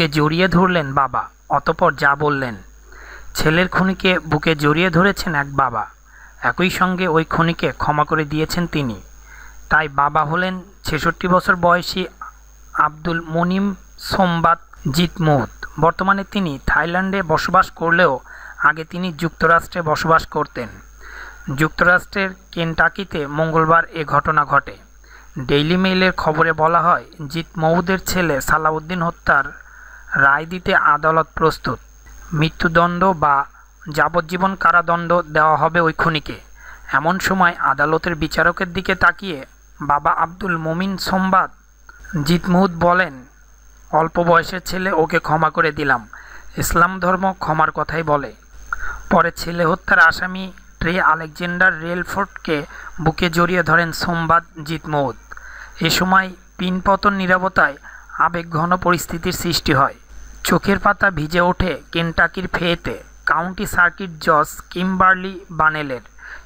বুকে জড়িয়ে ধরলেন বাবা অতপর যা বললেন ছেলের খুনিকে বুকে জড়িয়ে ধরেছেন এক বাবা একই সঙ্গে ওই খুনিকে ক্ষমা করে দিয়েছেন তিনি তাই বাবা হলেন ছেষট্টি বছর বয়সী আব্দুল মনিম সোমবাদ জিতমুত বর্তমানে তিনি থাইল্যান্ডে বসবাস করলেও আগে তিনি যুক্তরাষ্ট্রে বসবাস করতেন যুক্তরাষ্ট্রের কেনটাকিতে মঙ্গলবার এ ঘটনা ঘটে ডেইলি মেইলের খবরে বলা হয় জিত মৌদের ছেলে সালাউদ্দিন হত্যার রায় দিতে আদালত প্রস্তুত মৃত্যুদণ্ড বা যাবজ্জীবন কারাদণ্ড দেওয়া হবে ওই খুনিকে এমন সময় আদালতের বিচারকের দিকে তাকিয়ে বাবা আব্দুল মোমিন সোমবাদ জিতমুহুদ বলেন অল্প বয়সের ছেলে ওকে ক্ষমা করে দিলাম ইসলাম ধর্ম ক্ষমার কথাই বলে পরে ছেলে হত্যার আসামি ট্রে আলেকজান্ডার রেলফোর্টকে বুকে জড়িয়ে ধরেন সোমবাদ জিতমুহুদ এ সময় পিনপতন নিরাপতায় আবেগঘন পরিস্থিতির সৃষ্টি হয় চোখের পাতা ভিজে ওঠে কেন্টাকির ফেয়েতে কাউন্টি সার্কিট জজ কিম্বার্লি বানেলের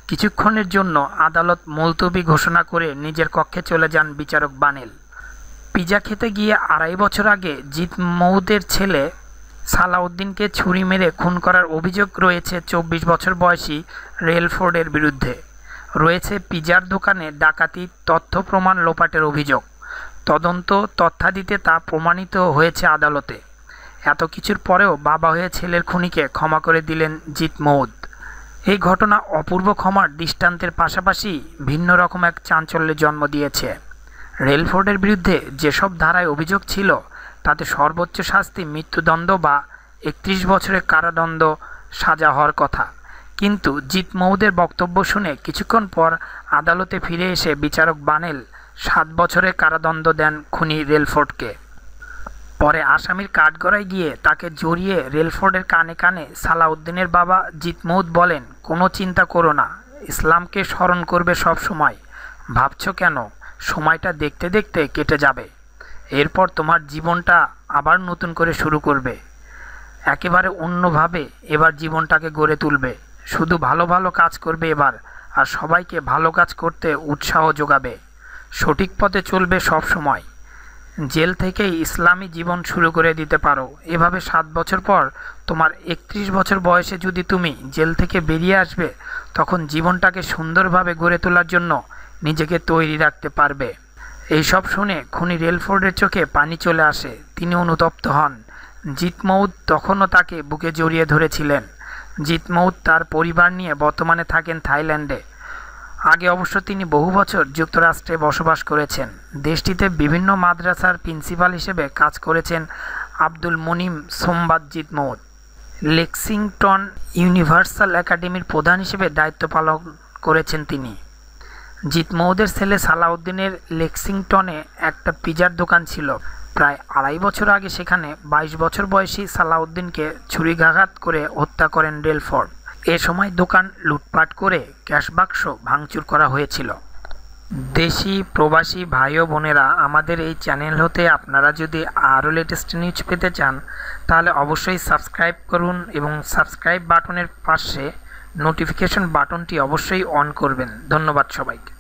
কিছুক্ষণের জন্য আদালত মুলতবি ঘোষণা করে নিজের কক্ষে চলে যান বিচারক বানেল পিজা খেতে গিয়ে আড়াই বছর আগে জিত মৌদের ছেলে সালাউদ্দিনকে ছুরি মেরে খুন করার অভিযোগ রয়েছে চব্বিশ বছর বয়সী রেলফোর্ডের বিরুদ্ধে রয়েছে পিজার দোকানে ডাকাতি তথ্য প্রমাণ লোপাটের অভিযোগ তদন্ত তথ্যাদিতে তা প্রমাণিত হয়েছে আদালতে এত কিছুর পরেও বাবা হয়ে ছেলের খুনিকে ক্ষমা করে দিলেন জিত মৌদ এই ঘটনা অপূর্ব ক্ষমার দৃষ্টান্তের পাশাপাশি ভিন্ন রকম এক চাঞ্চল্যের জন্ম দিয়েছে রেলফোর্ডের বিরুদ্ধে যেসব ধারায় অভিযোগ ছিল তাতে সর্বোচ্চ শাস্তি মৃত্যুদণ্ড বা একত্রিশ বছরের কারাদণ্ড সাজা হওয়ার কথা কিন্তু জিত মৌদের বক্তব্য শুনে কিছুক্ষণ পর আদালতে ফিরে এসে বিচারক বানেল সাত বছরে কারাদণ্ড দেন খুনি রেলফোর্ডকে পরে আসামির কাঠগড়ায় গিয়ে তাকে জড়িয়ে রেলফোর্ডের কানে কানে সালাউদ্দিনের বাবা জিতমৌদ বলেন কোনো চিন্তা করো না ইসলামকে স্মরণ করবে সব সময় ভাবছ কেন সময়টা দেখতে দেখতে কেটে যাবে এরপর তোমার জীবনটা আবার নতুন করে শুরু করবে একেবারে অন্যভাবে এবার জীবনটাকে গড়ে তুলবে শুধু ভালো ভালো কাজ করবে এবার আর সবাইকে ভালো কাজ করতে উৎসাহ যোগাবে সঠিক পথে চলবে সব সময় জেল থেকেই ইসলামী জীবন শুরু করে দিতে পারো এভাবে সাত বছর পর তোমার একত্রিশ বছর বয়সে যদি তুমি জেল থেকে বেরিয়ে আসবে তখন জীবনটাকে সুন্দরভাবে গড়ে তোলার জন্য নিজেকে তৈরি রাখতে পারবে এইসব শুনে খুনি রেলফোর্ডের চোখে পানি চলে আসে তিনি অনুতপ্ত হন জিতমৌদ তখনও তাকে বুকে জড়িয়ে ধরেছিলেন জিতমৌদ তার পরিবার নিয়ে বর্তমানে থাকেন থাইল্যান্ডে আগে অবশ্য তিনি বহু বছর যুক্তরাষ্ট্রে বসবাস করেছেন দেশটিতে বিভিন্ন মাদ্রাসার প্রিন্সিপাল হিসেবে কাজ করেছেন আব্দুল মুনিম সোমবাদজিৎ মৌদ লেক্সিংটন ইউনিভার্সাল একাডেমির প্রধান হিসেবে দায়িত্ব পালন করেছেন তিনি জিতমৌদের ছেলে সালাউদ্দিনের লেক্সিংটনে একটা পিজার দোকান ছিল প্রায় আড়াই বছর আগে সেখানে ২২ বছর বয়সী সালাউদ্দিনকে ছুরিঘাঘাত করে হত্যা করেন রেলফর্ড এ সময় দোকান লুটপাট করে ক্যাশ বাক্স ভাঙচুর করা হয়েছিল দেশি প্রবাসী ভাই ও বোনেরা আমাদের এই চ্যানেল হতে আপনারা যদি আরও লেটেস্ট নিউজ পেতে চান তাহলে অবশ্যই সাবস্ক্রাইব করুন এবং সাবস্ক্রাইব বাটনের পাশে নোটিফিকেশন বাটনটি অবশ্যই অন করবেন ধন্যবাদ সবাইকে